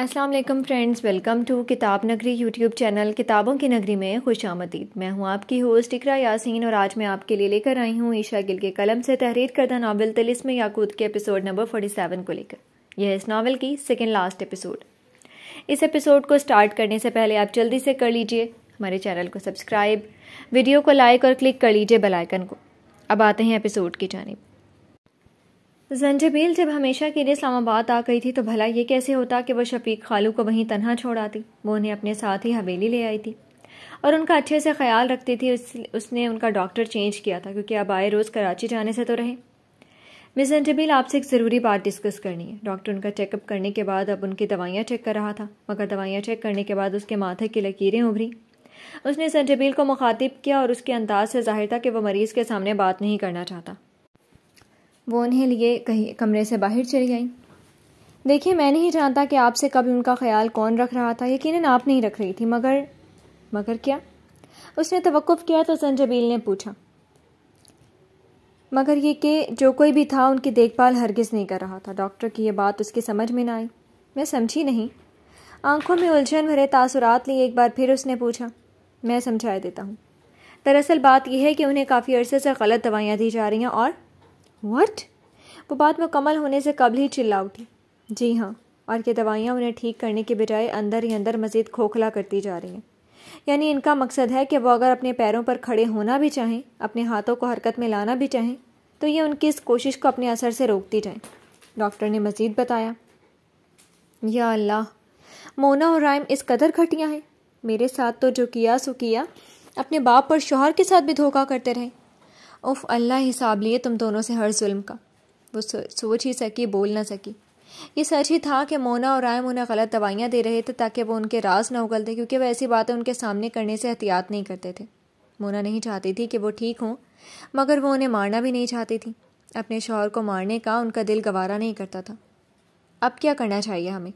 अस्सलाम वालेकुम friends welcome to किताब नगरी यूट्यूब चैनल किताबों की नगरी में खुश आमदीद मैं हूं आपकी होस्ट इकरा यासीन और आज मैं आपके लिए लेकर आई हूं ईशा गिल के कलम से तहरीर करदा नावल तिलिस्म याकूत के एपिसोड नंबर 47 को लेकर यह इस नावल की सेकेंड लास्ट एपिसोड इस एपिसोड को स्टार्ट करने से पहले आप जल्दी से कर लीजिए हमारे चैनल को सब्सक्राइब वीडियो को लाइक और क्लिक कर लीजिए बेलाइकन को अब आते हैं एपिसोड की जानब जंजबील जब हमेशा के लिए इस्लामाबाद आ गई थी तो भला ये कैसे होता कि वह शफीक खालू को वहीं तनहा छोड़ आती वो उन्हें अपने साथ ही हवेली ले आई थी और उनका अच्छे से ख्याल रखती थी उस, उसने उनका डॉक्टर चेंज किया था क्योंकि अब आए रोज़ कराची जाने से तो रहे मिस जंजबील आपसे एक ज़रूरी बात डिस्कस करनी है डॉक्टर उनका चेकअप करने के बाद अब उनकी दवाइयाँ चेक कर रहा था मगर दवाइयाँ चेक करने के बाद उसके माथे की लकीरें उभरी उसने जंजबील को मुखातिब किया और उसके अंदाज से जाहिर था कि वह मरीज़ के सामने बात नहीं करना चाहता वो उन्हें लिए कहीं कमरे से बाहर चली गई देखिए मैं नहीं जानता कि आपसे कभी उनका ख्याल कौन रख रहा था यकीनन आप नहीं रख रही थी मगर मगर क्या उसने तवक़ुफ़ किया तो संजबील ने पूछा मगर ये कि जो कोई भी था उनकी देखभाल हरगिज़ नहीं कर रहा था डॉक्टर की ये बात उसकी समझ में ना आई मैं समझी नहीं आंखों में उलझन भरे तासुरात लिए एक बार फिर उसने पूछा मैं समझा देता हूँ दरअसल बात यह है कि उन्हें काफ़ी अरसे से गलत दवाइयाँ दी जा रही हैं और वट वो बात मुकम्मल होने से कबल ही चिल्ला उठी जी हाँ और ये दवाइयाँ उन्हें ठीक करने के बजाय अंदर ही अंदर मज़ीद खोखला करती जा रही हैं यानी इनका मकसद है कि वो अगर अपने पैरों पर खड़े होना भी चाहें अपने हाथों को हरकत में लाना भी चाहें तो ये उनकी इस कोशिश को अपने असर से रोकती जाएं डॉक्टर ने मज़ीद बताया या अल्लाह मोना और राइम इस कदर घटिया हैं मेरे साथ तो जो किया सो किया अपने बाप और शोहर के साथ भी धोखा करते रहे उफ अल्लाह हिसाब लिए तुम दोनों से हर जुल्म का वो सोच ही सकी बोल ना सकी ये सच ही था कि मोना और आयम उन्हें गलत दवाइयाँ दे रहे थे ताकि वो उनके राज ना उगलते क्योंकि वह ऐसी बातें उनके सामने करने से एहतियात नहीं करते थे मोना नहीं चाहती थी कि वो ठीक हों मगर वो उन्हें मारना भी नहीं चाहती थी अपने शोहर को मारने का उनका दिल गवारा नहीं करता था अब क्या करना चाहिए हमें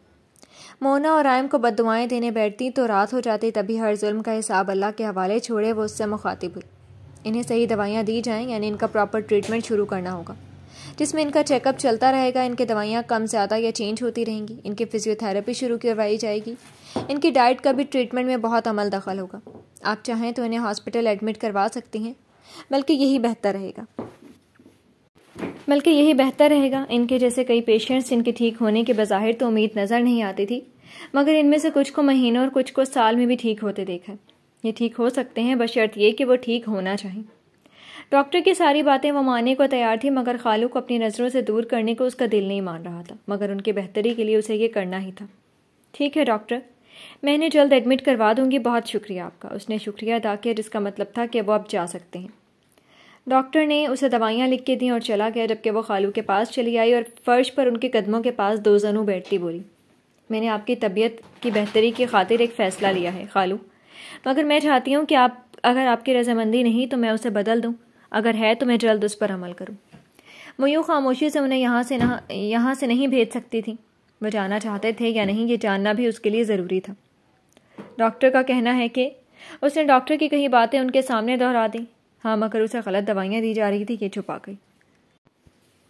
मोना और आयम को बद देने बैठती तो रात हो जाती तभी हर जुल्म का हिसाब अल्लाह के हवाले छोड़े वो उससे मुखातिब हुई इन्हें सही दवाइयाँ दी जाएँ यानी इनका प्रॉपर ट्रीटमेंट शुरू करना होगा जिसमें इनका चेकअप चलता रहेगा इनकी दवाइयाँ कम ज़्यादा या चेंज होती रहेंगी इनकी फिजियोथेरेपी शुरू करवाई जाएगी इनकी डाइट का भी ट्रीटमेंट में बहुत अमल दखल होगा आप चाहें तो इन्हें हॉस्पिटल एडमिट करवा सकती हैं बल्कि यही बेहतर रहेगा बल्कि यही बेहतर रहेगा इनके जैसे कई पेशेंट्स इनके ठीक होने के बज़ाहिर तो उम्मीद नज़र नहीं आती थी मगर इनमें से कुछ को महीनों और कुछ को साल में भी ठीक होते देखा ये ठीक हो सकते हैं बशर्त ये कि वो ठीक होना चाहिए डॉक्टर की सारी बातें वो मानने को तैयार थी मगर खालू को अपनी नज़रों से दूर करने को उसका दिल नहीं मान रहा था मगर उनकी बेहतरी के लिए उसे ये करना ही था ठीक है डॉक्टर मैंने जल्द एडमिट करवा दूंगी बहुत शुक्रिया आपका उसने शुक्रिया अदा किया जिसका मतलब था कि वो अब जा सकते हैं डॉक्टर ने उसे दवाइयाँ लिख के दी और चला गया जबकि वो खालू के पास चली आई और फर्श पर उनके कदमों के पास दो जनू बैठती बोली मैंने आपकी तबीयत की बेहतरी की खातिर एक फ़ैसला लिया है खालू मगर मैं चाहती हूँ कि आप अगर आपकी रजामंदी नहीं तो मैं उसे बदल दूँ अगर है तो मैं जल्द उस पर अमल करूँ मयू खामोशी से उन्हें यहाँ से ना यहाँ से नहीं भेज सकती थी वह जाना चाहते थे या नहीं ये जानना भी उसके लिए ज़रूरी था डॉक्टर का कहना है कि उसने डॉक्टर की कही बातें उनके सामने दोहरा दी हाँ मगर उसे गलत दवाइयाँ दी जा रही थी ये छुपा गई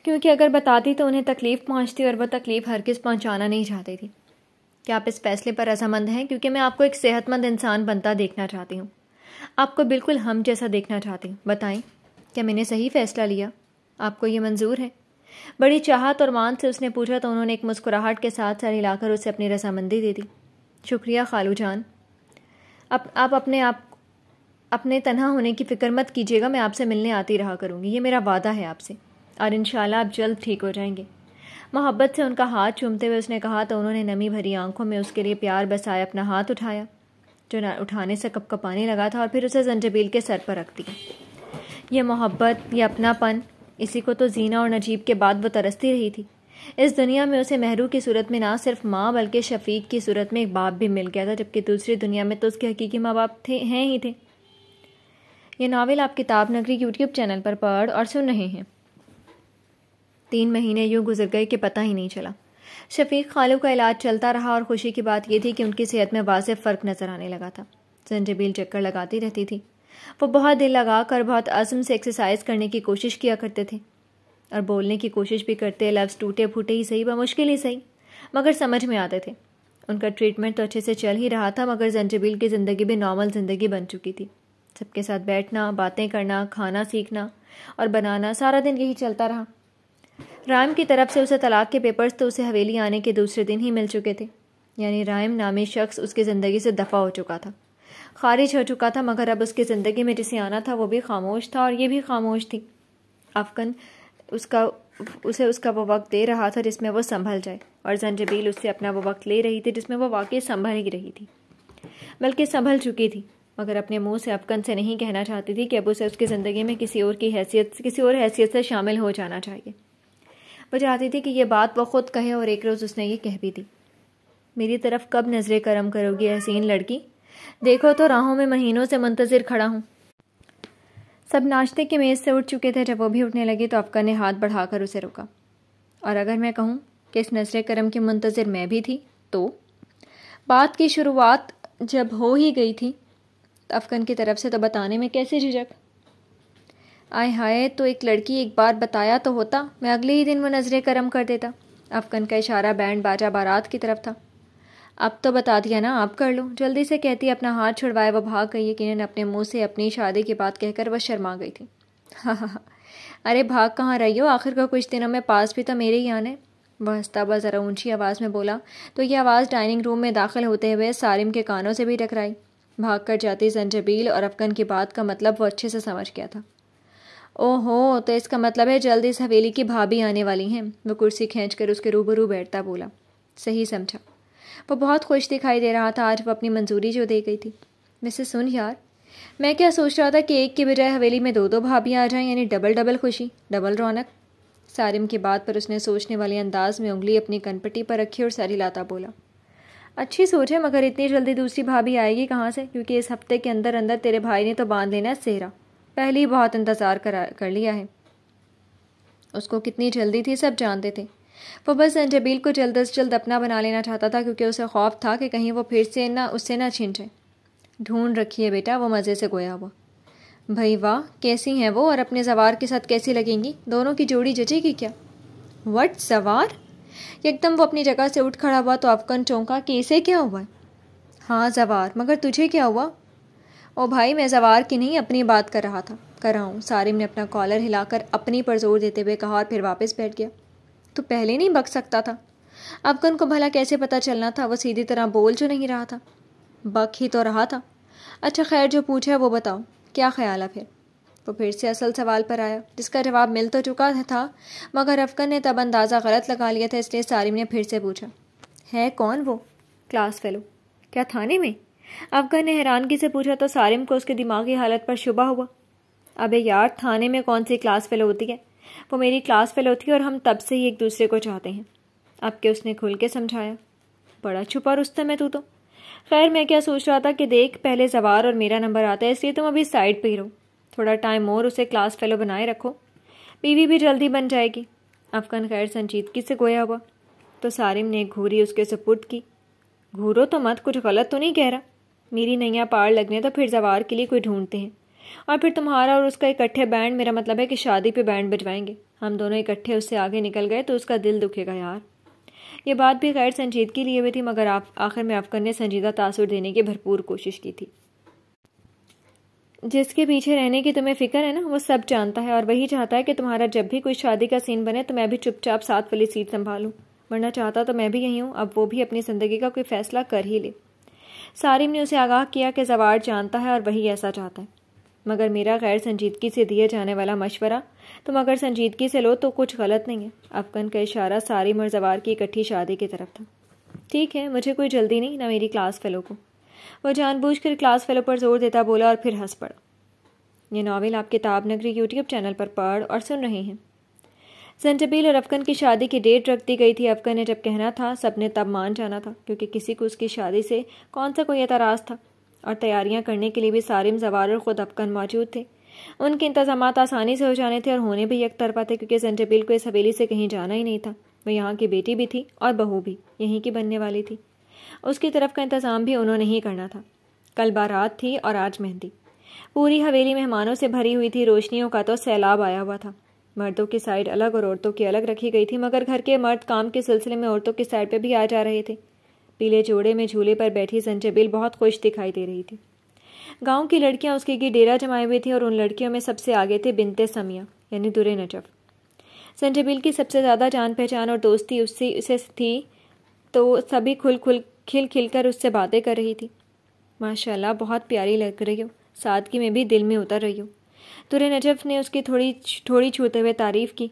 क्योंकि अगर बताती तो उन्हें तकलीफ़ पहुँचती और वह तकलीफ़ हर किस पहुँचाना नहीं चाहती थी कि आप इस फैसले पर रजामंद हैं क्योंकि मैं आपको एक सेहतमंद इंसान बनता देखना चाहती हूँ आपको बिल्कुल हम जैसा देखना चाहती हूँ बताएं क्या मैंने सही फैसला लिया आपको ये मंजूर है बड़ी चाहत और मान से उसने पूछा तो उन्होंने एक मुस्कुराहट के साथ सर हिलाकर उसे अपनी रजामंदी दे दी शुक्रिया खालू जान अप, आप अपने आप अपने तनहा होने की फ़िक्र मत कीजिएगा मैं आपसे मिलने आती रहा करूँगी ये मेरा वादा है आपसे और इनशाला आप जल्द ठीक हो जाएंगे मोहब्बत से उनका हाथ चूमते हुए उसने कहा तो उन्होंने नमी भरी आंखों में उसके लिए प्यार बसाए अपना हाथ उठाया जो उठाने से कप पानी लगा था और फिर उसे जंजबील के सर पर रख दिया यह मोहब्बत यह अपनापन इसी को तो जीना और नजीब के बाद वो तरसती रही थी इस दुनिया में उसे महरू की सूरत में ना सिर्फ माँ बल्कि शफीक की सूरत में एक बाप भी मिल गया था जबकि दूसरी दुनिया में तो उसके हकीकी माँ बाप थे हैं ही थे ये नावल आप किताब नगरी यूट्यूब चैनल पर पढ़ और सुन रहे हैं तीन महीने यूँ गुजर गए कि पता ही नहीं चला शफीक खालू का इलाज चलता रहा और खुशी की बात यह थी कि उनकी सेहत में वाज फ़र्क नज़र आने लगा था जंजबील चक्कर लगाती रहती थी वो बहुत दिल लगा कर बहुत आज़म से एक्सरसाइज करने की कोशिश किया करते थे और बोलने की कोशिश भी करते लफ्ज़ टूटे फूटे ही सही बमुश्किल ही सही मगर समझ में आते थे उनका ट्रीटमेंट तो अच्छे से चल ही रहा था मगर जंजबील की ज़िंदगी भी नॉर्मल ज़िंदगी बन चुकी थी सबके साथ बैठना बातें करना खाना सीखना और बनाना सारा दिन यही चलता रहा रायम की तरफ से उसे तलाक के पेपर्स तो उसे हवेली आने के दूसरे दिन ही मिल चुके थे यानी रायम नामी शख्स उसकी ज़िंदगी से दफ़ा हो चुका था खारिज हो चुका था मगर अब उसकी ज़िंदगी में जिसे आना था वो भी खामोश था और ये भी खामोश थी अफगन उसका उसे उसका वो वक्त दे रहा था जिसमें वो संभल जाए और जंजबील उससे अपना वो वक्त ले रही थी जिसमें वो वाकई संभल ही रही थी बल्कि संभल चुकी थी मगर अपने मुंह से अफगन से नहीं कहना चाहती थी कि अब उसे उसकी ज़िंदगी में किसी और की हैसियत किसी और हैसियत से शामिल हो जाना चाहिए वह चाहती थी कि यह बात वह खुद कहे और एक रोज़ उसने ये कह भी दी मेरी तरफ कब नज़रें करम करोगी हसीन लड़की देखो तो राहों में महीनों से मंतज़र खड़ा हूँ सब नाश्ते के मेज़ से उठ चुके थे जब वो भी उठने लगी तो अफका ने हाथ बढ़ाकर उसे रोका और अगर मैं कहूँ कि इस नजर करम के मंतज़र मैं भी थी तो बात की शुरुआत जब हो ही गई थी तो अफकन की तरफ से तो बताने में कैसे झिझक आय हाय तो एक लड़की एक बार बताया तो होता मैं अगले ही दिन वो नज़रें करम कर देता अफगन का इशारा बैंड बाजा बारात की तरफ था अब तो बता दिया ना आप कर लो जल्दी से कहती अपना हाथ छुड़वाए वह भाग गई कि अपने मुंह से अपनी शादी की बात कहकर वह शर्मा गई थी हाँ हाँ हाँ अरे भाग कहाँ रही हो आखिर का कुछ दिनों में पास भी तो मेरे ही आने वह हंसता हुआ ज़रा ऊंची आवाज़ में बोला तो यह आवाज़ डाइनिंग रूम में दाखिल होते हुए सारिम के कानों से भी टकराई भाग कर जाती जंजबील और अफगन की बात का मतलब वो अच्छे से समझ गया था ओहो तो इसका मतलब है जल्दी इस हवेली की भाभी आने वाली हैं वो कुर्सी खींच कर उसके रूबरू बैठता बोला सही समझा वो बहुत खुश दिखाई दे रहा था आज वो अपनी मंजूरी जो दे गई थी मिसेस सुन यार मैं क्या सोच रहा था कि एक के बजाय हवेली में दो दो भाभियाँ आ जाएं यानी डबल डबल खुशी डबल रौनक सारिम की बात पर उसने सोचने वाले अंदाज में उंगली अपनी कनपट्टी पर रखी और सारी लाता बोला अच्छी सोच है मगर इतनी जल्दी दूसरी भाभी आएगी कहाँ से क्योंकि इस हफ्ते के अंदर अंदर तेरे भाई ने तो बांध लेना है सेहरा पहले ही बहुत इंतज़ार करा कर लिया है उसको कितनी जल्दी थी सब जानते थे वो बस अंजबील को जल्द अज जल्द अपना बना लेना चाहता था क्योंकि उसे खौफ था कि कहीं वो फिर से ना उससे ना छीन जाए ढूंढ रखी है बेटा वो मज़े से गोया हुआ भाई वाह कैसी हैं वो और अपने जवार के साथ कैसी लगेंगी दोनों की जोड़ी जचेगी क्या वट सवार एकदम वो अपनी जगह से उठ खड़ा हुआ तो अफकन चौंका कि इसे क्या हुआ हाँ जवार मगर तुझे क्या हुआ ओ भाई मैं जवार की नहीं अपनी बात कर रहा था कर रहा हूँ सारिम ने अपना कॉलर हिलाकर अपनी पर जोर देते हुए कहा और फिर वापस बैठ गया तो पहले नहीं बक सकता था अफगन को भला कैसे पता चलना था वो सीधी तरह बोल जो नहीं रहा था बक ही तो रहा था अच्छा खैर जो पूछा वो बताओ क्या ख्याल है फिर वो फिर से असल सवाल पर आया जिसका जवाब मिल तो चुका था मगर अफगन ने तब अंदाज़ा गलत लगा लिया था इसलिए सारिम ने फिर से पूछा है कौन वो क्लास फेलो क्या थाने में अफगान ने हैरानगी से पूछा तो सारिम को उसके दिमागी हालत पर शुबा हुआ अबे यार थाने में कौन सी क्लास फेलो होती है वो मेरी क्लास फेलो थी और हम तब से ही एक दूसरे को चाहते हैं अब के उसने खुल के समझाया बड़ा छुपा रुस्तम में तू तो खैर मैं क्या सोच रहा था कि देख पहले जवार और मेरा नंबर आता है इसलिए तुम अभी साइड पर ही रहो थोड़ा टाइम और उसे क्लास फेलो बनाए रखो बीवी भी जल्दी बन जाएगी अफगान खैर संजीदगी से गोया हुआ तो सारिम ने घूरी उसके सपुर्द की घूरो तो मत कुछ गलत तो नहीं कह रहा मेरी नैया पार लगने तो फिर जवार के लिए कोई ढूंढते हैं और फिर तुम्हारा और उसका इकट्ठे बैंड मेरा मतलब है कि शादी पे बैंड बजवाएंगे हम दोनों इकट्ठे उससे आगे निकल गए तो उसका दिल दुखेगा यार ये बात भी खैर के लिए हुई थी मगर आप आखिर में आफकर ने संजीदा तासुर देने की भरपूर कोशिश की थी जिसके पीछे रहने की तुम्हें फिक्र है ना वो सब जानता है और वही चाहता है कि तुम्हारा जब भी कोई शादी का सीन बने तो मैं भी चुपचाप साथ वाली सीट संभालू वरना चाहता तो मैं भी यहीं हूँ अब वो भी अपनी ज़िंदगी का कोई फैसला कर ही ले सारिम ने उसे आगाह किया कि जवार जानता है और वही ऐसा चाहता है मगर मेरा गैर संजीदगी से दिए जाने वाला मशवरा तुम अगर संजीदगी से लो तो कुछ गलत नहीं है अफगन का इशारा सारिम और जवार की इकट्ठी शादी की तरफ था ठीक है मुझे कोई जल्दी नहीं ना मेरी क्लास फेलो को वह जानबूझकर क्लास फेलो पर जोर देता बोला और फिर हंस पड़ा ये नावल आप किताब नगरी यूट्यूब चैनल पर पढ़ और सुन रहे हैं सेंटबील और अफगन की शादी की डेट रख दी गई थी अफगन ने जब कहना था सबने तब मान जाना था क्योंकि किसी को उसकी शादी से कौन सा कोई एतराज़ था और तैयारियां करने के लिए भी सारिम जवार और ख़ुद अफगन मौजूद थे उनके इंतजाम आसानी से हो जाने थे और होने भी एक तरफा थे क्योंकि सेंटबील को इस हवेली से कहीं जाना ही नहीं था वह यहाँ की बेटी भी थी और बहू भी यहीं की बनने वाली थी उसकी तरफ का इंतज़ाम भी उन्होंने ही करना था कल बारात थी और आज मेहंदी पूरी हवेली मेहमानों से भरी हुई थी रोशनियों का तो सैलाब आया हुआ था मर्दों की साइड अलग और औरतों की अलग रखी गई थी मगर घर के मर्द काम के सिलसिले में औरतों की साइड पर भी आ जा रहे थे पीले जोड़े में झूले पर बैठी संजबिल बहुत खुश दिखाई दे रही थी गांव की लड़कियां उसके गिर डेरा जमाए हुई थी और उन लड़कियों में सबसे आगे थे बिनते समिया यानी दुरे नजफ संजबिल की सबसे ज़्यादा जान पहचान और दोस्ती उससे उसे थी तो सभी खुल खुल खिल खिल कर उससे बातें कर रही थी माशाल्लाह बहुत प्यारी लग रही हो सादगी में भी दिल में उतर रही हूँ तुरे नजफ ने उसकी थोड़ी थोड़ी छूते हुए तारीफ़ की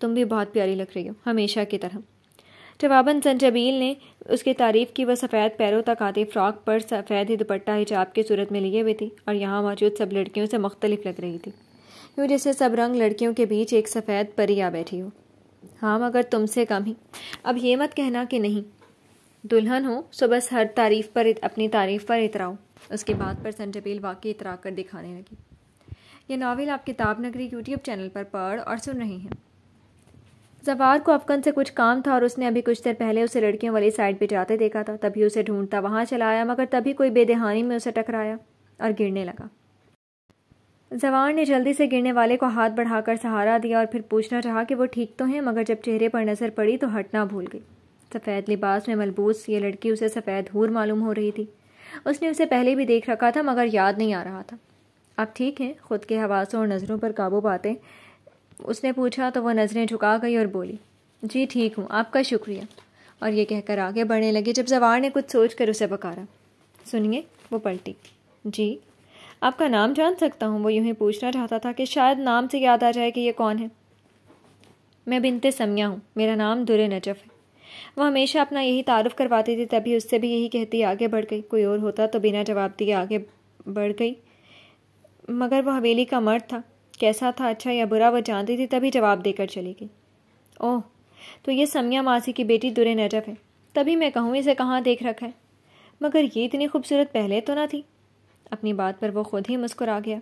तुम भी बहुत प्यारी लग रही हो हमेशा की तरह जवाबन जबील ने उसकी तारीफ़ की वह सफ़ेद पैरों तक आती फ़्रॉक पर सफ़ेद ही दुपट्टा हिजाब की सूरत में लिए हुए थी और यहाँ मौजूद सब लड़कियों से मुख्तलिफ लग रही थी यूँ जैसे सब रंग लड़कियों के बीच एक सफ़ेद परी आ बैठी हो हाँ मगर तुमसे कम ही अब ये मत कहना कि नहीं दुल्हन हो सो बस हर तारीफ़ पर अपनी तारीफ़ पर इतराओ उसके बाद पर संजबील वाकई इतरा कर दिखाने लगी यह नावल आप किताब नगरी यूट्यूब चैनल पर पढ़ और सुन रहे हैं जवार को अफगन से कुछ काम था और उसने अभी कुछ देर पहले उसे लड़कियों वाली साइड पर जाते देखा था तभी उसे ढूंढता वहाँ चला आया मगर तभी कोई बेदहानी में उसे टकराया और गिरने लगा जवार ने जल्दी से गिरने वाले को हाथ बढ़ाकर सहारा दिया और फिर पूछना चाहा कि वो ठीक तो हैं मगर जब चेहरे पर नज़र पड़ी तो हटना भूल गई सफ़ेद लिबास में मलबूस ये लड़की उसे सफ़ेद हूर मालूम हो रही थी उसने उसे पहले भी देख रखा था मगर याद नहीं आ रहा था आप ठीक हैं खुद के हवासों और नज़रों पर काबू पाते उसने पूछा तो वह नज़रें झुका गई और बोली जी ठीक हूँ आपका शुक्रिया और ये कहकर आगे बढ़ने लगी जब जवार ने कुछ सोच कर उसे पकारा सुनिए वो पलटी जी आपका नाम जान सकता हूँ वो यूँ ही पूछना चाहता था कि शायद नाम से याद आ जाए कि ये कौन है मैं बिनते समिया हूँ मेरा नाम दुरे नजफ है वह हमेशा अपना यही तारुफ करवाती थी तभी उससे भी यही कहती आगे बढ़ गई कोई और होता तो बिना जवाब दिए आगे बढ़ गई मगर वह हवेली का मर्द था कैसा था अच्छा या बुरा वह जानती थी तभी जवाब देकर चली गई ओह तो ये समिया मासी की बेटी दुरे नजफ है तभी मैं कहूँ इसे कहाँ देख रखा है मगर ये इतनी खूबसूरत पहले तो ना थी अपनी बात पर वो खुद ही मुस्कुरा गया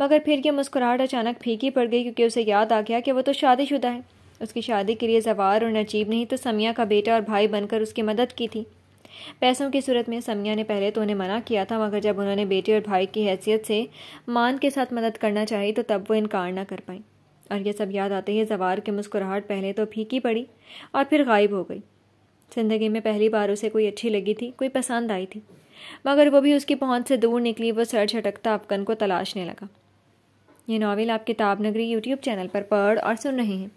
मगर फिर यह मुस्कुराहट अचानक फीकी पड़ गई क्योंकि उसे याद आ गया कि वो तो शादीशुदा है उसकी शादी के लिए जवार और नजीब नहीं तो समिया का बेटा और भाई बनकर उसकी मदद की थी पैसों की सूरत में समिया ने पहले तो उन्हें मना किया था मगर जब उन्होंने बेटी और भाई की हैसियत से मान के साथ मदद करना चाहिए तो तब वो इनकार ना कर पाई और यह सब याद आते ही जवार की मुस्कुराहट पहले तो फीकी पड़ी और फिर गायब हो गई ज़िंदगी में पहली बार उसे कोई अच्छी लगी थी कोई पसंद आई थी मगर वो भी उसकी पहुंच से दूर निकली वो सर झटकता अफगन को तलाशने लगा ये नावल आप किताब नगरी यूट्यूब चैनल पर पढ़ और सुन रहे हैं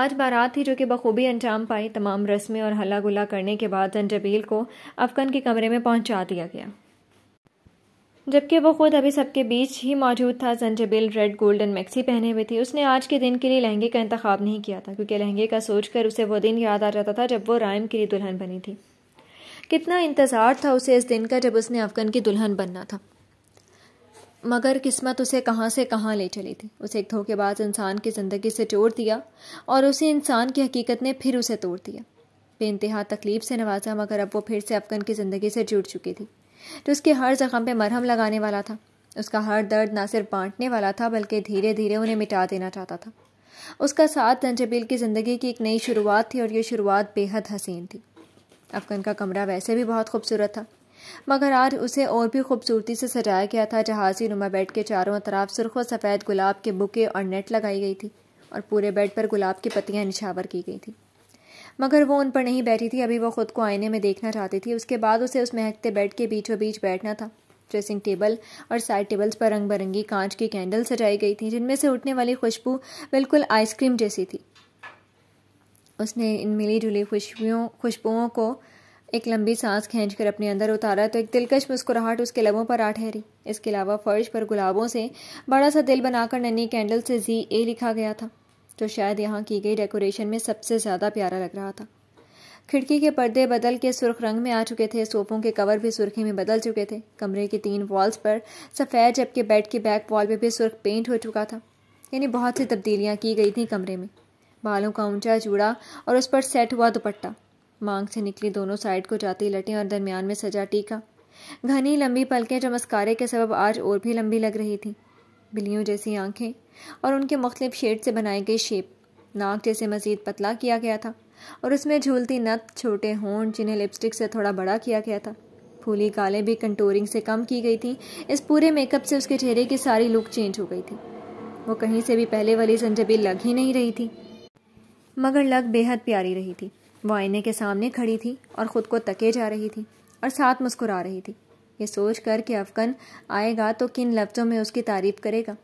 आज बारात थी जो कि बखूबी अंजाम पाई तमाम रस्में और हल्ला गुला करने के बाद जंजबील को अफगन के कमरे में पहुंचा दिया गया जबकि वो खुद अभी सबके बीच ही मौजूद था जंजबील रेड गोल्डन मैक्सी पहने हुए थी उसने आज के दिन के लिए लहंगे का इंतखा नहीं किया था क्योंकि लहंगे का सोचकर उसे वो दिन याद आ जाता था जब वो रायम के लिए दुल्हन बनी थी कितना इंतज़ार था उसे इस दिन का जब उसने अफगन की दुल्हन बनना था मगर किस्मत उसे कहाँ से कहाँ ले चली थी उसे एक धोखेबाज इंसान की ज़िंदगी से जोड़ दिया और उसी इंसान की हकीकत ने फिर उसे तोड़ दिया बेानतहा तकलीफ से नवाजा मगर अब वो फिर से अफगन की ज़िंदगी से जुड़ चुकी थी तो उसके हर जख्म पे मरहम लगाने वाला था उसका हर दर्द ना सिर्फ बांटने वाला था बल्कि धीरे धीरे उन्हें मिटा देना चाहता था उसका साथ जंजबील की ज़िंदगी की एक नई शुरुआत थी और ये शुरुआत बेहद हसीन थी अफगन का कमरा वैसे भी बहुत खूबसूरत था मगर आज उसे और भी खूबसूरती से सजाया गया था जहाजी नुमा बेड के चारों तरफ सुरख और सफ़ेद गुलाब के बुके और नेट लगाई गई थी और पूरे बेड पर गुलाब की पत्तियाँ निछावर की गई थी मगर वो उन पर नहीं बैठी थी अभी वो खुद को आईने में देखना चाहती थी उसके बाद उसे उस महकते बेड के बीचों बीच बैठना था ड्रेसिंग टेबल और साइड टेबल्स पर रंग बिरंगी कांच की कैंडल सजाई गई थी जिनमें से उठने वाली खुशबू बिल्कुल आइसक्रीम जैसी थी उसने इन मिली जुली खुशबुओं खुशबुओं को एक लंबी सांस खींचकर अपने अंदर उतारा तो एक दिलकश मुस्कुराहट उसके लबों पर आ ठहरी इसके अलावा फर्श पर गुलाबों से बड़ा सा दिल बनाकर नन्नी कैंडल से जी ए लिखा गया था जो शायद यहाँ की गई डेकोरेशन में सबसे ज़्यादा प्यारा लग रहा था खिड़की के पर्दे बदल के सुर्ख रंग में आ चुके थे सोफों के कवर भी सुर्खी में बदल चुके थे कमरे की तीन वॉल्स पर सफ़ेद जबकि बेड के बैक वॉल पर भी सुर्ख पेंट हो चुका था यानी बहुत सी तब्दीलियाँ की गई थी कमरे में बालों का ऊंचा जूड़ा और उस पर सेट हुआ दुपट्टा मांग से निकली दोनों साइड को जाती लटें और दरमियान में सजा टीका घनी लंबी पलकें जो मस्कारे के सबब आज और भी लंबी लग रही थी बिल्लियों जैसी आंखें और उनके मुख्तलिफ शेड से बनाई गई शेप नाक जैसे मज़ीद पतला किया गया था और उसमें झूलती नत छोटे होंड जिन्हें लिपस्टिक से थोड़ा बड़ा किया गया था फूली गालें भी कंटोरिंग से कम की गई थी इस पूरे मेकअप से उसके चेहरे की सारी लुक चेंज हो गई थी वो कहीं से भी पहले वाली संजबी लग ही नहीं रही थी मगर लग बेहद प्यारी रही थी वो आईने के सामने खड़ी थी और ख़ुद को तके जा रही थी और साथ मुस्कुरा रही थी ये सोच कर कि अफगन आएगा तो किन लफ्ज़ों में उसकी तारीफ़ करेगा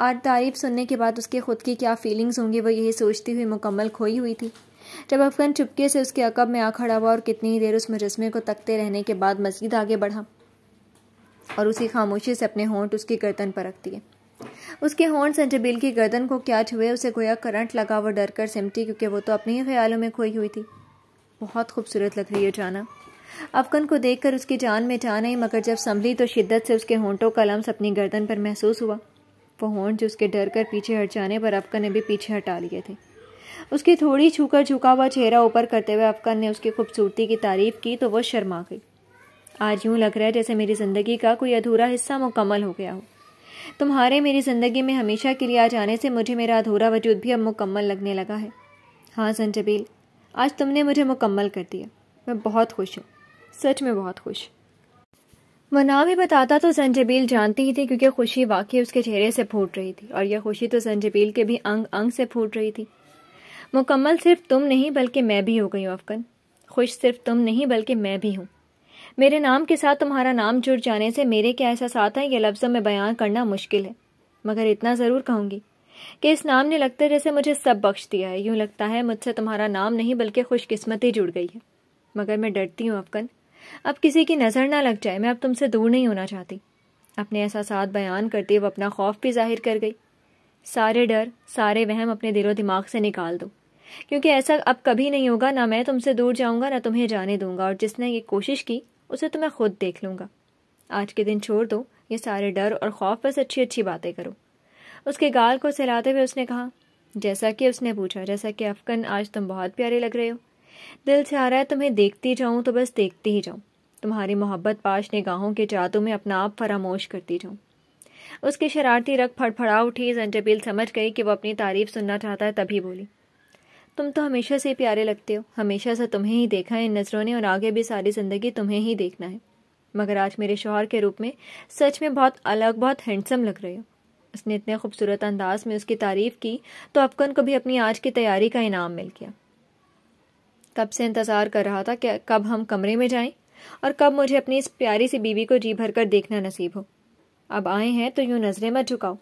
और तारीफ़ सुनने के बाद उसके ख़ुद की क्या फीलिंग्स होंगी वो यही सोचती हुई मुकम्मल खोई हुई थी जब अफगन चुपके से उसके अकब में आ खड़ा हुआ और कितनी देर उस मुजस्मे को तकते रहने के बाद मजीद आगे बढ़ा और उसी खामोशी से अपने होंठ उसकी गर्दन पर रख दिए उसके होंठ संजबील की गर्दन को क्या छुए उसे गोया करंट लगा वो डर कर सिमटी क्योंकि वो तो अपने ही ख्यालों में खोई हुई थी बहुत खूबसूरत लग रही है जाना अफगन को देखकर उसकी जान में जान आई मगर जब संभली तो शिद्दत से उसके होंठों का लम्स अपनी गर्दन पर महसूस हुआ वो होंठ जो उसके डर कर पीछे हट जाने पर अफगन ने भी पीछे हटा लिए थे उसकी थोड़ी छूकर झुका हुआ चेहरा ऊपर करते हुए अफगन ने उसकी खूबसूरती की तारीफ की तो वो शर्मा गई आज यूं लग रहा है जैसे मेरी ज़िंदगी का कोई अधूरा हिस्सा मुकम्मल हो गया हो तुम्हारे मेरी ज़िंदगी में हमेशा के लिए आ जाने से मुझे मेरा अधूरा वजूद भी अब मुकम्मल लगने लगा है हाँ संजबील आज तुमने मुझे मुकम्मल कर दिया मैं बहुत खुश हूँ सच में बहुत खुश मना भी बताता तो संजबील जानती ही थी क्योंकि खुशी वाकई उसके चेहरे से फूट रही थी और यह खुशी तो संजबील के भी अंग अंग से फूट रही थी मुकम्मल सिर्फ तुम नहीं बल्कि मैं भी हो गई हूँ अफकन खुश सिर्फ तुम नहीं बल्कि मैं भी हूँ मेरे नाम के साथ तुम्हारा नाम जुड़ जाने से मेरे क्या एहसास आता है यह लफ्ज़ों में बयान करना मुश्किल है मगर इतना ज़रूर कहूँगी कि इस नाम ने लगता है जैसे मुझे सब बख्श दिया है यूँ लगता है मुझसे तुम्हारा नाम नहीं बल्कि खुशकिस्मती जुड़ गई है मगर मैं डरती हूँ अफकन अब किसी की नज़र ना लग जाए मैं अब तुमसे दूर नहीं होना चाहती अपने एहसास बयान करती वो अपना खौफ भी जाहिर कर गई सारे डर सारे वहम अपने दिलो दिमाग से निकाल दो क्योंकि ऐसा अब कभी नहीं होगा ना मैं तुमसे दूर जाऊंगा ना तुम्हें जाने दूंगा और जिसने ये कोशिश की उसे तो मैं खुद देख लूंगा आज के दिन छोड़ दो ये सारे डर और खौफ बस अच्छी अच्छी बातें करो उसके गाल को सहलाते हुए उसने कहा जैसा कि उसने पूछा जैसा कि अफकन आज तुम बहुत प्यारे लग रहे हो दिल से आ रहा है तुम्हें देखती जाऊँ तो बस देखती ही जाऊँ तुम्हारी मोहब्बत पाश ने गाहों के जादू में अपना आप फरामोश करती जाऊँ उसकी शरारती रख फड़फड़ा उठी जंजबील समझ गई कि वो अपनी तारीफ सुनना चाहता है तभी बोली तुम तो हमेशा से प्यारे लगते हो हमेशा से तुम्हें ही देखा है इन नज़रों ने और आगे भी सारी ज़िंदगी तुम्हें ही देखना है मगर आज मेरे शोहर के रूप में सच में बहुत अलग बहुत हैंडसम लग रहे हो उसने इतने खूबसूरत अंदाज में उसकी तारीफ़ की तो अफगन को भी अपनी आज की तैयारी का इनाम मिल गया कब से इंतज़ार कर रहा था कि कब हम कमरे में जाएं और कब मुझे अपनी इस प्यारी सी बीवी को जी भर कर देखना नसीब हो अब आए हैं तो यूं नज़रें मत झुकाओ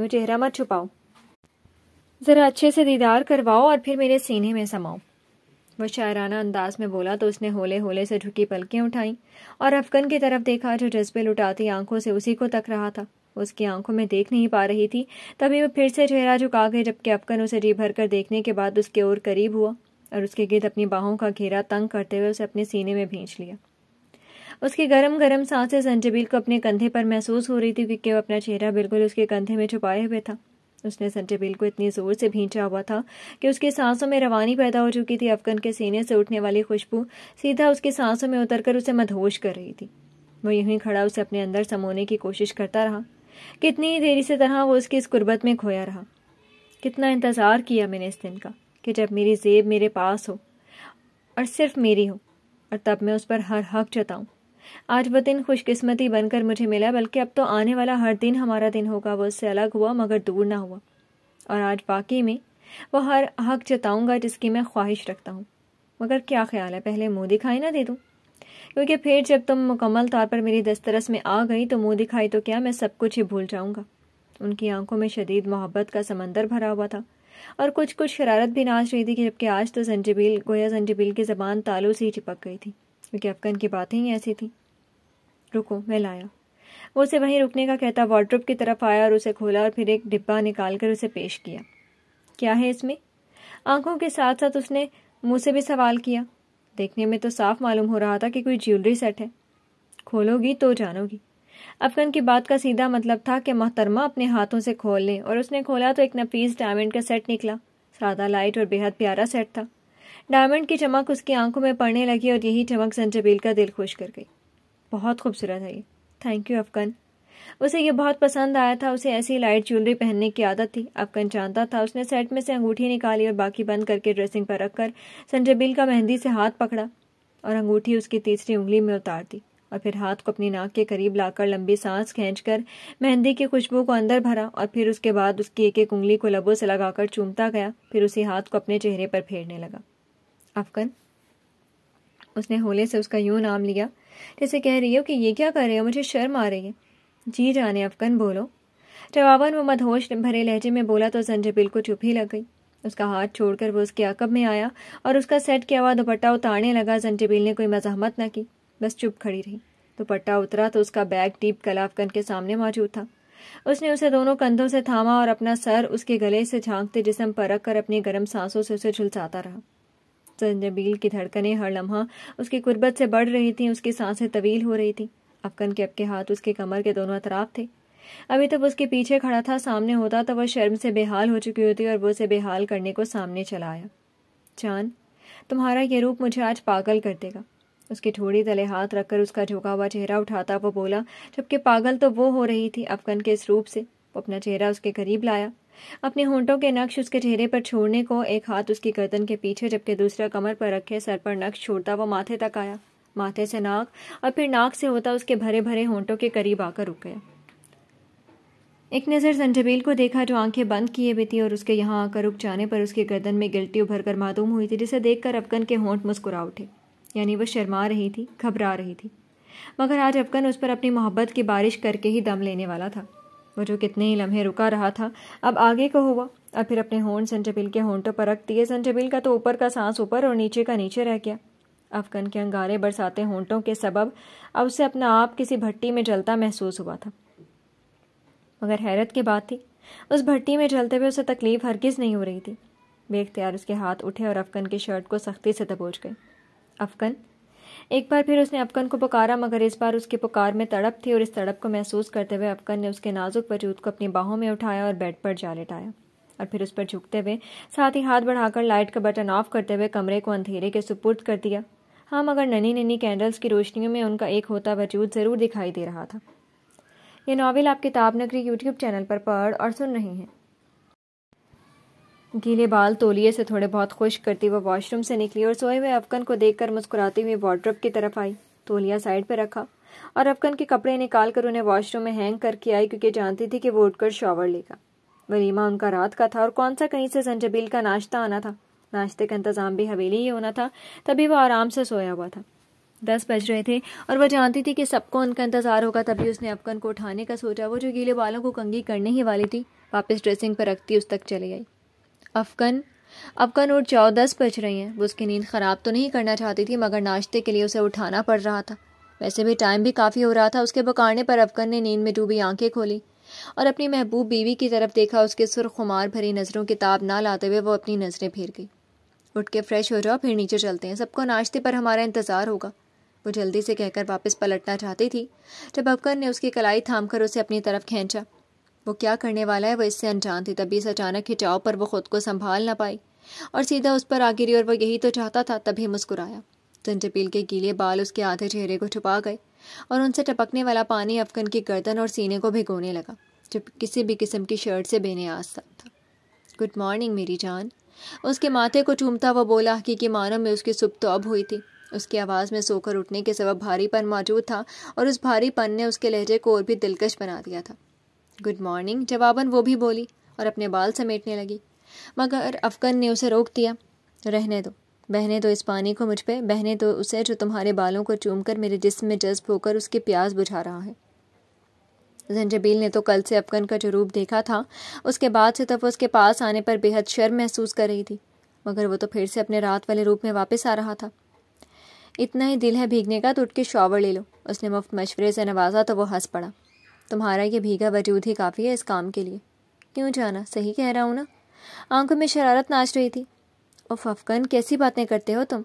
यूं चेहरा मत छुपाओ ज़रा अच्छे से दीदार करवाओ और फिर मेरे सीने में समाओ वह शायराना अंदाज में बोला तो उसने होले होले से झुकी पलकें उठाई और अफगन की तरफ देखा जो जज्बे लुटाती आंखों से उसी को तक रहा था उसकी आंखों में देख नहीं पा रही थी तभी वह फिर से चेहरा झुका गए जबकि अपकन उसे जी भर कर देखने के बाद उसके और करीब हुआ और उसके गिर्द अपनी बाहों का घेरा तंग करते हुए उसे अपने सीने में भींच लिया उसकी गरम गरम सांसें संजबील को अपने कंधे पर महसूस हो रही थी क्योंकि वह अपना चेहरा बिल्कुल उसके कंधे में छुपाए हुए था उसने संजबील को इतनी जोर से भींचा हुआ था कि उसकी सांसों में रवानी पैदा हो चुकी थी अफगन के सीने से उठने वाली खुशबू सीधा उसकी सांसों में उतरकर उसे मधोश कर रही थी वो यूं ही खड़ा उसे अपने अंदर समोने की कोशिश करता रहा कितनी देरी से तरह वो उसकी इस गुर्बत में खोया रहा कितना इंतज़ार किया मैंने इस दिन का कि जब मेरी जेब मेरे पास हो और सिर्फ मेरी हो और तब मैं उस पर हर हक जताऊँ आज वो दिन खुशकिस्मती बनकर मुझे मिला बल्कि अब तो आने वाला हर दिन हमारा दिन होगा वो उससे अलग हुआ मगर दूर ना हुआ और आज बाकी में वो हर हक जताऊंगा जिसकी मैं ख्वाहिश रखता हूँ मगर क्या ख्याल है पहले मुँह दिखाई ना दे दूँ क्योंकि फिर जब तुम मुकम्मल तौर पर मेरी दस्तरस में आ गई तो मुंह दिखाई तो क्या मैं सब कुछ ही भूल जाऊंगा उनकी आंखों में शदीद मोहब्बत का समंदर भरा हुआ था और कुछ कुछ शरारत भी नाच रही थी जबकि आज तो जंजबील गोया जंजबील की ज़बान तालों से ही चिपक गई थी क्योंकि अफगन की बातें ही ऐसी थी रुको मैं लाया वो उसे वहीं रुकने का कहता वार्ड्रोप की तरफ आया और उसे खोला और फिर एक डिब्बा निकाल कर उसे पेश किया क्या है इसमें आंखों के साथ साथ उसने मुंह से भी सवाल किया देखने में तो साफ मालूम हो रहा था कि कोई ज्वेलरी सेट है खोलोगी तो जानोगी अफगन की बात का सीधा मतलब था कि मोहतरमा अपने हाथों से खोल लें और उसने खोला तो एक नफीस डायमंड का सेट निकला सादा लाइट और बेहद प्यारा सेट था डायमंड की चमक उसकी आंखों में पड़ने लगी और यही चमक संजबील का दिल खुश कर गई बहुत खूबसूरत है ये थैंक यू अफगन उसे ये बहुत पसंद आया था उसे ऐसी लाइट ज्वेलरी पहनने की आदत थी अफकन जानता था उसने सेट में से अंगूठी निकाली और बाकी बंद करके ड्रेसिंग पर रखकर संजय बिल का मेहंदी से हाथ पकड़ा और अंगूठी उसकी तीसरी उंगली में उतार दी और फिर हाथ को अपनी नाक के करीब लाकर लंबी सांस खींचकर मेहंदी की खुशबू को अंदर भरा और फिर उसके बाद उसकी एक एक उंगली को लबों से लगाकर चूमता गया फिर उसी हाथ को अपने चेहरे पर फेरने लगा अफकन उसने होले से उसका यूं नाम लिया जैसे कह रही हो कि ये क्या कर रहे हो मुझे शर्म आ रही है जी जाने अफगन बोलो जवाबन वो मदहोश भरे लहजे में बोला तो संजय बिल्कुल चुप ही लग गई उसका हाथ छोड़कर वो उसके अकब में आया और उसका सेट किया हुआ दुपट्टा उतारने लगा जंजबिल ने कोई मजामत ना की बस चुप खड़ी रही दुपट्टा उतरा तो उसका बैग टीप गला अफगन के सामने मौजूद था उसने उसे दोनों कंधों से थामा और अपना सर उसके गले से झांकते जिसम परख कर अपनी गर्म सांसों से उसे झुलसाता रहा जंजबील की धड़कने हर लम्हा उसकी कुर्बत से बढ़ रही थी उसकी सांसें तवील हो रही थी अफकन के अबके हाथ उसके कमर के दोनों अतराफ थे अभी तब उसके पीछे खड़ा था सामने होता तो वह शर्म से बेहाल हो चुकी होती और वो उसे बेहाल करने को सामने चला आया चांद तुम्हारा ये रूप मुझे आज पागल कर देगा उसके थोड़ी तले हाथ रखकर उसका झुका हुआ चेहरा उठाता वो बोला जबकि पागल तो वो हो रही थी अफगन के इस रूप से वो अपना चेहरा उसके करीब लाया अपने होंठों के नक्श उसके चेहरे पर छोड़ने को एक हाथ उसकी गर्दन के पीछे जबकि दूसरा कमर पर रखे सर पर नक्श छोड़ता वो माथे तक आया माथे से नाक और फिर नाक से होता उसके भरे भरे होंठों के करीब आकर रुक गया एक नज़र जंजबील को देखा जो आंखें बंद किए हुई थी और उसके यहाँ आकर रुक जाने पर उसकी गर्दन में गिल्टी उभर कर मादूम हुई थी जिसे देखकर अफगन के होंठ मुस्कुरा उठे यानी वह शर्मा रही थी घबरा रही थी मगर आज अफगन उस पर अपनी मोहब्बत की बारिश करके ही दम लेने वाला था वो जो कितने ही लम्हे रुका रहा था अब आगे को हुआ और फिर अपने होंठ संजबील के होंठों पर रख दिए संजबील का तो ऊपर का सांस ऊपर और नीचे का नीचे रह गया अफगन के अंगारे बरसाते होंठों के सबब अब उसे अपना आप किसी भट्टी में जलता महसूस हुआ था मगर हैरत की बात थी उस भट्टी में जलते हुए उसे तकलीफ हरगिज़ नहीं हो रही थी बेख्तियार उसके हाथ उठे और अफगन की शर्ट को सख्ती से दबोच गई अफगन एक बार फिर उसने अफगन को पुकारा मगर इस बार उसकी पुकार में तड़प थी और इस तड़प को महसूस करते हुए अफगन ने उसके नाजुक वजूद को अपनी बाहों में उठाया और बेड पर जा लेटाया और फिर उस पर झुकते हुए साथ ही हाथ बढ़ाकर लाइट का बटन ऑफ करते हुए कमरे को अंधेरे के सुपुर्द कर दिया हाँ मगर नन्ही नन्ही कैंडल्स की रोशनियों में उनका एक होता वजूद ज़रूर दिखाई दे रहा था यह नावल आप किताब नगरी यूट्यूब चैनल पर पढ़ और सुन रहे हैं गीले बाल तोलिए से थोड़े बहुत खुश करती वह वॉशरूम से निकली और सोए हुए अफगन को देखकर मुस्कुराती हुई वार्ड्रप की तरफ आई तोलिया साइड पर रखा और अफगन के कपड़े निकाल कर उन्हें वॉशरूम में हैंग करके आई क्योंकि जानती थी कि वो उठकर शॉवर लेगा वलीमा उनका रात का था और कौन सा कहीं से जंजबील का नाश्ता आना था नाश्ते का इंतज़ाम भी हवेली ही होना था तभी वो आराम से सोया हुआ था दस बज रहे थे और वह जानती थी कि सबको उनका इंतज़ार होगा तभी उसने अपकन को उठाने का सोचा वो जो गीले बालों को कंगी करने ही वाली थी वापस ड्रेसिंग पर रखती उस तक चली गई अफकन अफकन उठ जाओ दस बज रही हैं वो उसकी नींद ख़राब तो नहीं करना चाहती थी मगर नाश्ते के लिए उसे उठाना पड़ रहा था वैसे भी टाइम भी काफ़ी हो रहा था उसके बकाने पर अफकन ने नींद में डूबी आंखें खोली और अपनी महबूब बीवी की तरफ देखा उसके सुर खुमार भरी नज़रों ताब ना लाते हुए वो अपनी नज़रें फेर गई उठ के फ्रेश हो जाओ फिर नीचे चलते हैं सबको नाश्ते पर हमारा इंतज़ार होगा वो जल्दी से कहकर वापस पलटना चाहती थी जब अबकर ने उसकी कलाई थाम कर उसे अपनी तरफ खींचा वो क्या करने वाला है वो इससे अनजान थी तभी इस अचानक खिंचाव पर वो खुद को संभाल ना पाई और सीधा उस पर आ गिरी और वो यही तो चाहता था तभी मुस्कुराया जंजपील के गीले बाल उसके आधे चेहरे को छुपा गए और उनसे टपकने वाला पानी अफगन की गर्दन और सीने को भिगोने लगा जब किसी भी किस्म की शर्ट से बेनियाज था गुड मॉर्निंग मेरी जान उसके माथे को चूमता वह बोला कि मानों में उसकी तो अब हुई थी उसकी आवाज़ में सोकर उठने के सबब भारीपन मौजूद था और उस भारीपन ने उसके लहजे को और भी दिलकश बना दिया था गुड मॉर्निंग जवाबन वो भी बोली और अपने बाल समेटने लगी मगर अफगन ने उसे रोक दिया रहने दो बहने दो इस पानी को मुझ पर बहने दो उसे जो तुम्हारे बालों को चूम कर मेरे जिसम में जज्ब होकर उसकी प्यास बुझा रहा है जंजबील ने तो कल से अफगन का जो रूप देखा था उसके बाद से तब तो उसके पास आने पर बेहद शर्म महसूस कर रही थी मगर वो तो फिर से अपने रात वाले रूप में वापस आ रहा था इतना ही दिल है भीगने का तो उठ के शॉवर ले लो उसने मुफ्त मशवरे से नवाजा तो वो हंस पड़ा तुम्हारा ये भीगा वजूद ही काफ़ी है इस काम के लिए क्यों जाना सही कह रहा हूँ ना आंखों में शरारत नाच रही थी उफ अफगन कैसी बातें करते हो तुम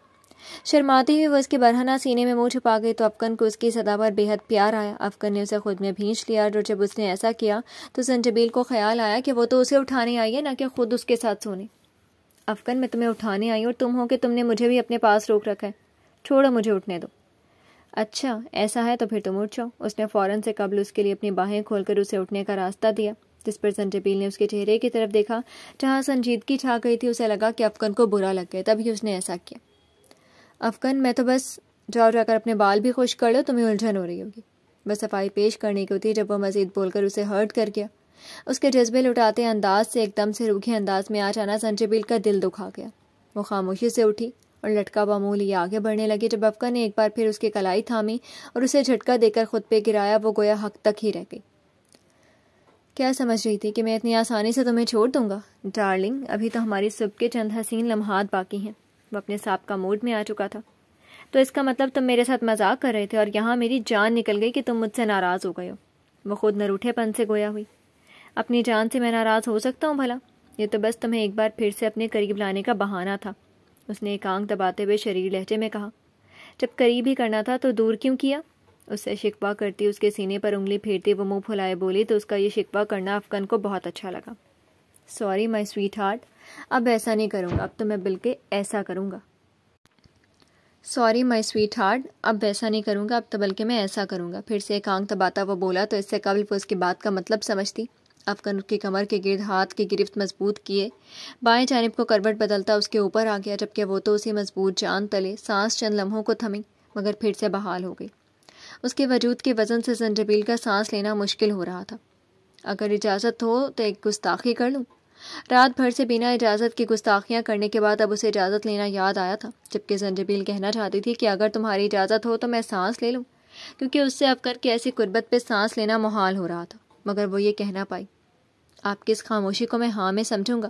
शर्माती हुई वह उसके बरहना सीने में मुंह छुपा गई तो अफकन को उसकी सदा पर बेहद प्यार आया अफकन ने उसे खुद में भींच लिया और जब उसने ऐसा किया तो संजबील को ख्याल आया कि वो तो उसे उठाने आई है ना कि खुद उसके साथ सोने अफकन मैं तुम्हें उठाने आई और तुम हो कि तुमने मुझे भी अपने पास रोक रखा है छोड़ो मुझे उठने दो अच्छा ऐसा है तो फिर तुम उठ जाओ उसने फ़ौरन से कबल उसके लिए अपनी बाहें खोलकर उसे उठने का रास्ता दिया जिस पर संजबील ने उसके चेहरे की तरफ देखा जहाँ संजीदगी छा गई थी उसे लगा कि अफकन को बुरा लग गया तभी उसने ऐसा किया अफगन मैं तो बस जाओ जाकर अपने बाल भी खुश कर लो तुम्हें उलझन हो रही होगी बस सफाई पेश करने की होती जब वो मजीद बोलकर उसे हर्ट कर गया उसके जज्बे लुटाते अंदाज से एकदम से रूखे अंदाज में आ जाना संजबील का दिल दुखा गया वो खामोशी से उठी और लटका बामूल ये आगे बढ़ने लगी जब अफगन ने एक बार फिर उसकी कलाई थामी और उसे झटका देकर खुद पे गिराया वो गोया हक तक ही रह गई क्या समझ रही थी कि मैं इतनी आसानी से तुम्हें छोड़ दूंगा डार्लिंग अभी तो हमारी सुबह के चंद हसीन लम्हात बाकी हैं वो अपने सांप का मूड में आ चुका था तो इसका मतलब तुम मेरे साथ मजाक कर रहे थे और यहाँ मेरी जान निकल गई कि तुम मुझसे नाराज़ हो गए हो वो खुद नरूठेपन से गोया हुई अपनी जान से मैं नाराज़ हो सकता हूँ भला ये तो बस तुम्हें एक बार फिर से अपने करीब लाने का बहाना था उसने एक आंख दबाते हुए शरीर लहजे में कहा जब करीब ही करना था तो दूर क्यों किया उससे शिकवा करती उसके सीने पर उंगली फेरते वो मुंह फुलाए बोली तो उसका ये शिकवा करना अफगन को बहुत अच्छा लगा सॉरी माई स्वीट हार्ट अब ऐसा नहीं करूँगा अब तो मैं बिल्कुल ऐसा करूँगा सॉरी माई स्वीट हार्ट अब वैसा नहीं करूँगा अब तो बल्कि मैं ऐसा करूँगा फिर से एक आंख दबाता वो बोला तो इससे कबल वो उसकी बात का मतलब समझती कन उसकी कमर के गिर्द हाथ की गिरफ्त मजबूत किए बाएं जानब को करवट बदलता उसके ऊपर आ गया जबकि वो तो उसी मजबूत जान तले सांस चंद लम्हों को थमी मगर फिर से बहाल हो गई उसके वजूद के वजन से जंजबील का सांस लेना मुश्किल हो रहा था अगर इजाज़त हो तो एक गुस्ताखी कर लूँ रात भर से बिना इजाज़त की गुस्ताखियाँ करने के बाद अब उसे इजाज़त लेना याद आया था जबकि जंजबील कहना चाहती थी कि अगर तुम्हारी इजाज़त हो तो मैं सांस ले लूँ क्योंकि उससे अब कर के ऐसी कुर्बत पर सांस लेना मुहाल हो रहा था मगर वो ये कहना पाई आपकी इस खामोशी को मैं हाँ में समझूंगा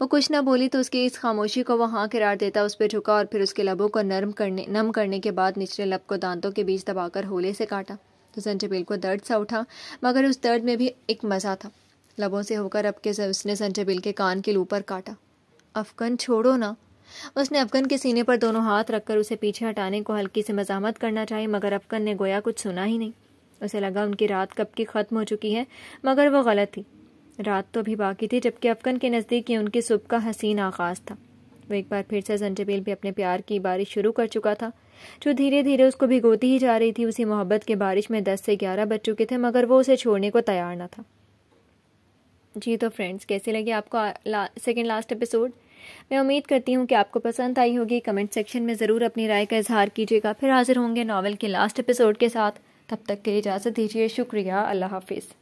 वो कुछ ना बोली तो उसकी इस खामोशी को वो हाँ करार देता उस पर झुका और फिर उसके लबों को नरम करने नम करने के बाद निचले लब को दांतों के बीच दबाकर होले से काटा तो जंजबील को दर्द सा उठा मगर उस दर्द में भी एक मज़ा था लबों से होकर अब के उसने संजय के कान के ऊपर काटा अफगन छोड़ो ना उसने अफगन के सीने पर दोनों हाथ रखकर उसे पीछे हटाने को हल्की से मजामत करना चाहिए मगर अफगन ने गोया कुछ सुना ही नहीं उसे लगा उनकी रात कब की ख़त्म हो चुकी है मगर वह गलत थी रात तो भी बाकी थी जबकि अफगन के नज़दीक ये उनकी सुबह का हसीन आगाज़ था वो एक बार फिर से जंजबील भी अपने प्यार की बारिश शुरू कर चुका था जो धीरे धीरे उसको भिगोती ही जा रही थी उसी मोहब्बत की बारिश में दस से ग्यारह बज चुके थे मगर वो उसे छोड़ने को तैयार न था जी तो फ्रेंड्स कैसे लगे आपको ला, सेकेंड लास्ट एपिसोड मैं उम्मीद करती हूँ कि आपको पसंद आई होगी कमेंट सेक्शन में ज़रूर अपनी राय का इजहार कीजिएगा फिर हाजिर होंगे नावल के लास्ट एपिसोड के साथ तब तक के इजाज़त दीजिए शुक्रिया अल्लाह हाफिज़